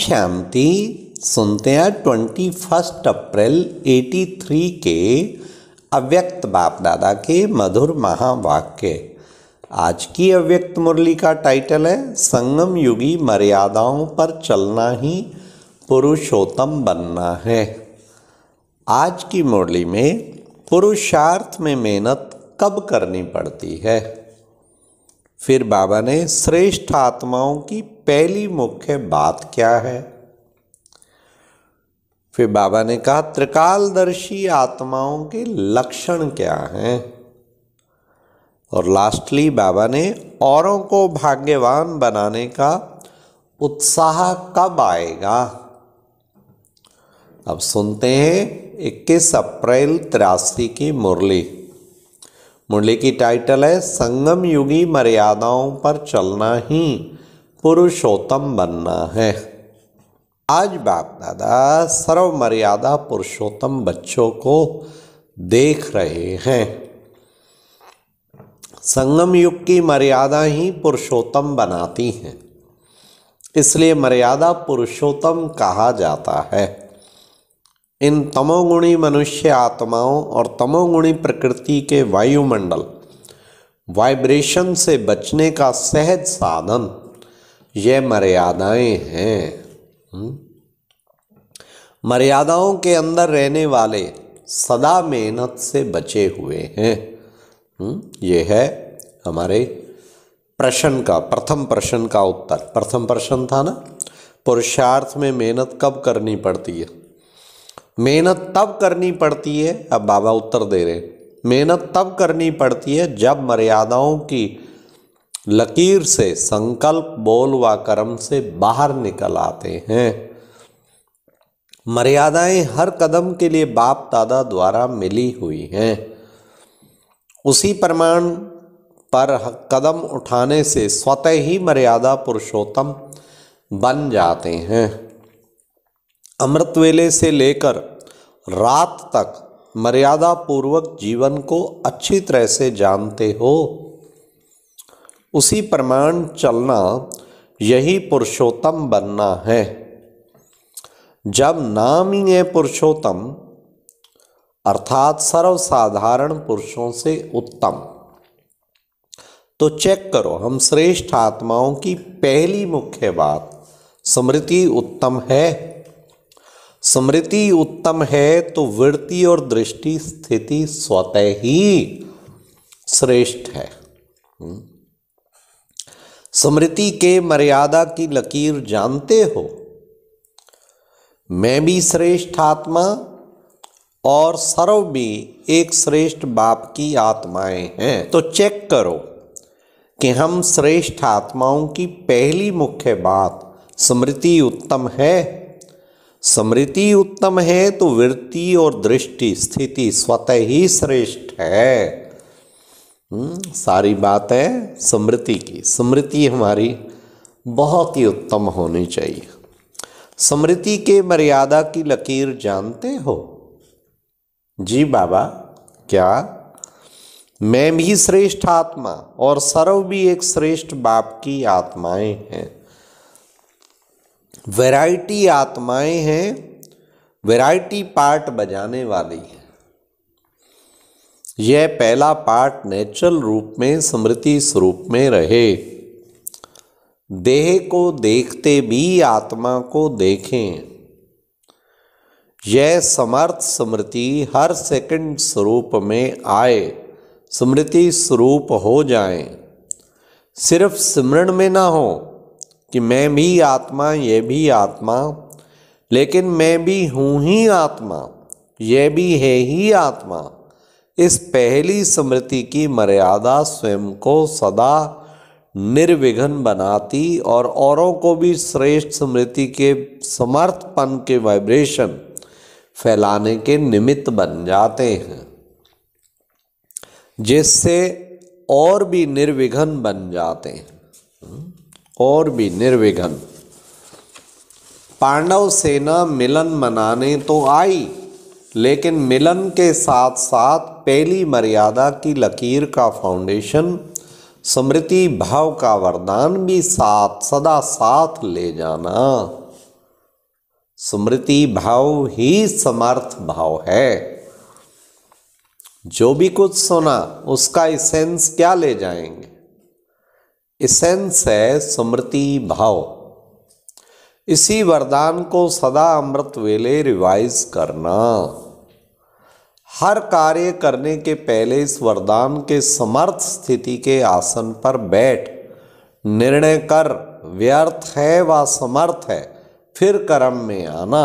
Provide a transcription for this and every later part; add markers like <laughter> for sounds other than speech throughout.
शांति सुनते हैं twenty first April 83 के अव्यक्त बाप दादा के मधुर महावाक्य आज की अव्यक्त मुरली का टाइटल है संगम युगी मर्यादाओं पर चलना ही पुरुषोत्तम बनना है आज की मुरली में पुरुषार्थ में मेहनत कब करनी पड़ती है फिर बाबा ने श्रेष्ठ आत्माओं की पहली मुख्य बात क्या है फिर बाबा ने कहा त्रिकालदर्शी आत्माओं के लक्षण क्या हैं और लास्टली बाबा ने औरों को भाग्यवान बनाने का उत्साह कब आएगा अब सुनते हैं 21 अप्रैल तिरासी की मुरली मुंडली की टाइटल है संगम युगी मर्यादाओं पर चलना ही पुरुषोत्तम बनना है आज बाप दादा सर्व मर्यादा पुरुषोत्तम बच्चों को देख रहे हैं संगम युग की मर्यादा ही पुरुषोत्तम बनाती हैं इसलिए मर्यादा पुरुषोत्तम कहा जाता है इन तमोगुणी मनुष्य आत्माओं और तमोगुणी प्रकृति के वायुमंडल वाइब्रेशन से बचने का सहज साधन ये मर्यादाएं हैं हम्म? मर्यादाओं के अंदर रहने वाले सदा मेहनत से बचे हुए हैं हम्म? ये है हमारे प्रश्न का प्रथम प्रश्न का उत्तर प्रथम प्रश्न था ना पुरुषार्थ में मेहनत कब करनी पड़ती है मेहनत तब करनी पड़ती है अब बाबा उत्तर दे रहे मेहनत तब करनी पड़ती है जब मर्यादाओं की लकीर से संकल्प बोल व कर्म से बाहर निकल आते हैं मर्यादाएं हर कदम के लिए बाप दादा द्वारा मिली हुई हैं उसी प्रमाण पर कदम उठाने से स्वतः ही मर्यादा पुरुषोत्तम बन जाते हैं अमृत वेले से लेकर रात तक मर्यादा पूर्वक जीवन को अच्छी तरह से जानते हो उसी प्रमाण चलना यही पुरुषोत्तम बनना है जब नाम ही है पुरुषोत्तम अर्थात सर्वसाधारण पुरुषों से उत्तम तो चेक करो हम श्रेष्ठ आत्माओं की पहली मुख्य बात स्मृति उत्तम है स्मृति उत्तम है तो वृत्ति और दृष्टि स्थिति स्वतः ही श्रेष्ठ है हम्म। स्मृति के मर्यादा की लकीर जानते हो मैं भी श्रेष्ठ आत्मा और सर्व भी एक श्रेष्ठ बाप की आत्माएं हैं तो चेक करो कि हम श्रेष्ठ आत्माओं की पहली मुख्य बात स्मृति उत्तम है स्मृति उत्तम है तो वृत्ति और दृष्टि स्थिति स्वतः ही श्रेष्ठ है हम्म, सारी बात है स्मृति की स्मृति हमारी बहुत ही उत्तम होनी चाहिए स्मृति के मर्यादा की लकीर जानते हो जी बाबा क्या मैं भी श्रेष्ठ आत्मा और सर्व भी एक श्रेष्ठ बाप की आत्माएं हैं वैरायटी आत्माएं हैं वैरायटी पार्ट बजाने वाली है यह पहला पार्ट नेचुरल रूप में स्मृति स्वरूप में रहे देह को देखते भी आत्मा को देखें यह समर्थ स्मृति हर सेकंड स्वरूप में आए स्मृति स्वरूप हो जाए सिर्फ स्मरण में ना हो कि मैं भी आत्मा ये भी आत्मा लेकिन मैं भी हूँ ही आत्मा यह भी है ही आत्मा इस पहली स्मृति की मर्यादा स्वयं को सदा निर्विघ्न बनाती और औरों को भी श्रेष्ठ स्मृति के समर्थपन के वाइब्रेशन फैलाने के निमित्त बन जाते हैं जिससे और भी निर्विघ्न बन जाते हैं और भी निर्विघ्न पांडव सेना मिलन मनाने तो आई लेकिन मिलन के साथ साथ पहली मर्यादा की लकीर का फाउंडेशन स्मृति भाव का वरदान भी साथ सदा साथ ले जाना स्मृति भाव ही समर्थ भाव है जो भी कुछ सुना उसका इसेंस क्या ले जाएंगे इसेंस है स्मृति भाव इसी वरदान को सदा अमृत वेले रिवाइज करना हर कार्य करने के पहले इस वरदान के समर्थ स्थिति के आसन पर बैठ निर्णय कर व्यर्थ है व समर्थ है फिर कर्म में आना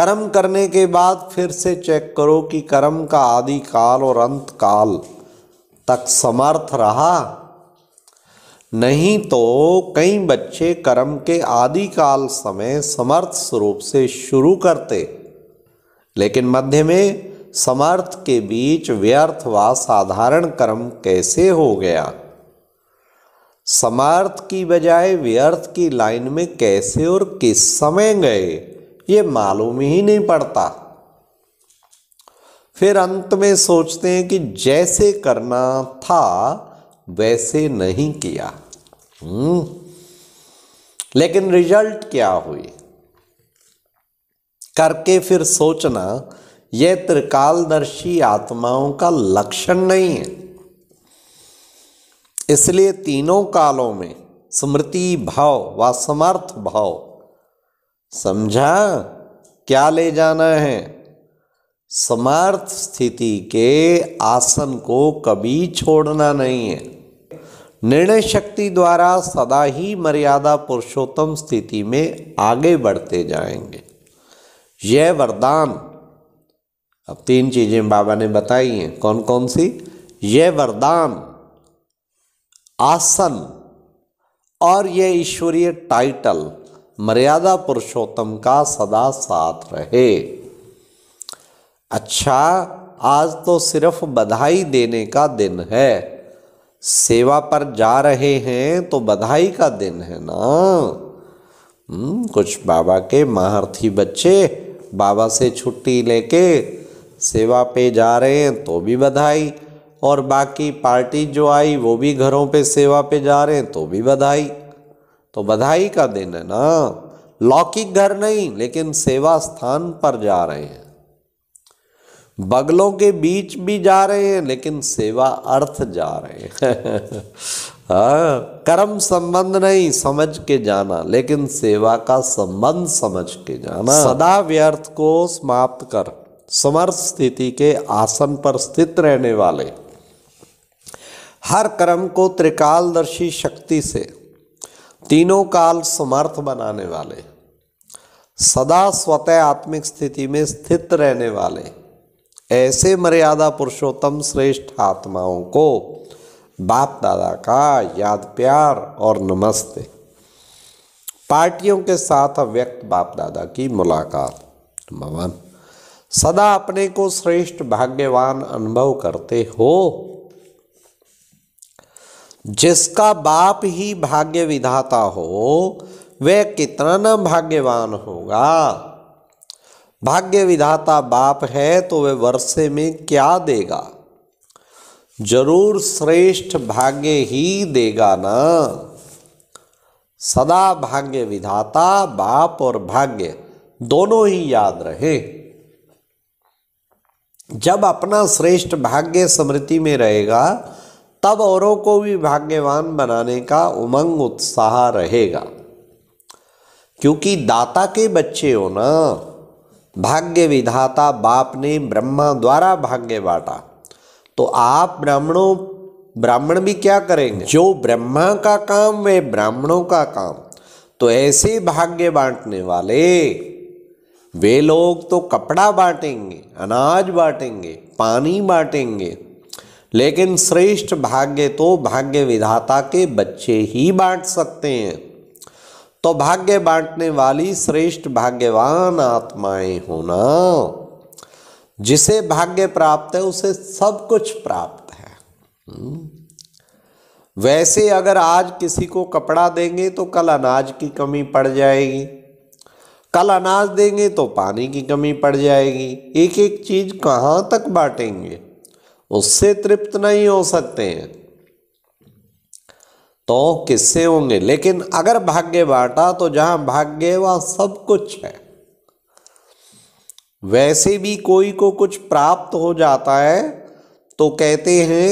कर्म करने के बाद फिर से चेक करो कि कर्म का आदि काल और अंत काल तक समर्थ रहा नहीं तो कई बच्चे कर्म के आदिकाल समय समर्थ स्वरूप से शुरू करते लेकिन मध्य में समर्थ के बीच व्यर्थ व साधारण कर्म कैसे हो गया समर्थ की बजाय व्यर्थ की लाइन में कैसे और किस समय गए ये मालूम ही नहीं पड़ता फिर अंत में सोचते हैं कि जैसे करना था वैसे नहीं किया हम्म। लेकिन रिजल्ट क्या हुई करके फिर सोचना यह त्रिकालदर्शी आत्माओं का लक्षण नहीं है इसलिए तीनों कालों में स्मृति भाव व समर्थ भाव समझा क्या ले जाना है समर्थ स्थिति के आसन को कभी छोड़ना नहीं है निर्णय शक्ति द्वारा सदा ही मर्यादा पुरुषोत्तम स्थिति में आगे बढ़ते जाएंगे यह वरदान अब तीन चीजें बाबा ने बताई हैं कौन कौन सी यह वरदान आसन और यह ईश्वरीय टाइटल मर्यादा पुरुषोत्तम का सदा साथ रहे अच्छा आज तो सिर्फ बधाई देने का दिन है सेवा पर जा रहे हैं तो बधाई का दिन है ना हम्म, कुछ बाबा के महारथी बच्चे बाबा से छुट्टी लेके सेवा पे जा रहे हैं तो भी बधाई और बाकी पार्टी जो आई वो भी घरों पे सेवा पे जा रहे हैं तो भी बधाई तो बधाई का दिन है ना लौकिक घर नहीं लेकिन सेवा स्थान पर जा रहे हैं बगलों के बीच भी जा रहे हैं लेकिन सेवा अर्थ जा रहे हैं आ, <laughs> हाँ, कर्म संबंध नहीं समझ के जाना लेकिन सेवा का संबंध समझ के जाना सदा व्यर्थ को समाप्त कर समर्थ स्थिति के आसन पर स्थित रहने वाले हर कर्म को त्रिकालदर्शी शक्ति से तीनों काल समर्थ बनाने वाले सदा स्वतः आत्मिक स्थिति में स्थित रहने वाले ऐसे मर्यादा पुरुषोत्तम श्रेष्ठ आत्माओं को बाप दादा का याद प्यार और नमस्ते पार्टियों के साथ अव्यक्त बाप दादा की मुलाकात भवन सदा अपने को श्रेष्ठ भाग्यवान अनुभव करते हो जिसका बाप ही भाग्य विधाता हो वह कितना न भाग्यवान होगा भाग्य विधाता बाप है तो वह वर्षे में क्या देगा जरूर श्रेष्ठ भाग्य ही देगा ना सदा भाग्य विधाता बाप और भाग्य दोनों ही याद रहे जब अपना श्रेष्ठ भाग्य स्मृति में रहेगा तब औरों को भी भाग्यवान बनाने का उमंग उत्साह रहेगा क्योंकि दाता के बच्चे हो ना भाग्य विधाता बाप ने ब्रह्मा द्वारा भाग्य बांटा तो आप ब्राह्मणों ब्राह्मण भी क्या करेंगे जो ब्रह्मा का काम वे ब्राह्मणों का काम तो ऐसे भाग्य बांटने वाले वे लोग तो कपड़ा बांटेंगे अनाज बांटेंगे पानी बांटेंगे लेकिन श्रेष्ठ भाग्य तो भाग्य विधाता के बच्चे ही बांट सकते हैं तो भाग्य बांटने वाली श्रेष्ठ भाग्यवान आत्माएं होना जिसे भाग्य प्राप्त है उसे सब कुछ प्राप्त है हम्म। वैसे अगर आज किसी को कपड़ा देंगे तो कल अनाज की कमी पड़ जाएगी कल अनाज देंगे तो पानी की कमी पड़ जाएगी एक एक चीज कहाँ तक बांटेंगे उससे तृप्त नहीं हो सकते हैं तो किससे होंगे लेकिन अगर भाग्य बांटा तो जहां भाग्य वह सब कुछ है वैसे भी कोई को कुछ प्राप्त हो जाता है तो कहते हैं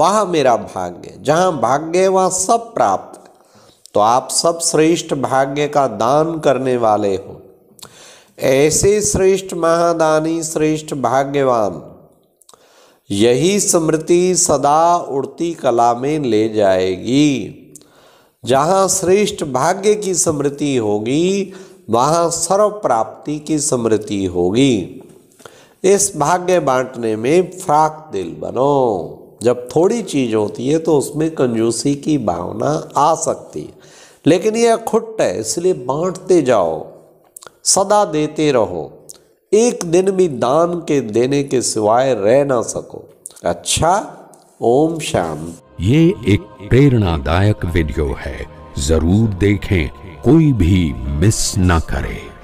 वह मेरा भाग्य जहां भाग्य वह सब प्राप्त तो आप सब श्रेष्ठ भाग्य का दान करने वाले हो ऐसे श्रेष्ठ महादानी श्रेष्ठ भाग्यवान यही स्मृति सदा उड़ती कला में ले जाएगी जहाँ श्रेष्ठ भाग्य की स्मृति होगी वहाँ सर्व प्राप्ति की स्मृति होगी इस भाग्य बांटने में फ्राक दिल बनो जब थोड़ी चीज होती है तो उसमें कंजूसी की भावना आ सकती है लेकिन यह खुट है इसलिए बांटते जाओ सदा देते रहो एक दिन भी दान के देने के सिवाय रह ना सको अच्छा ओम शाम ये एक प्रेरणादायक वीडियो है जरूर देखें कोई भी मिस ना करे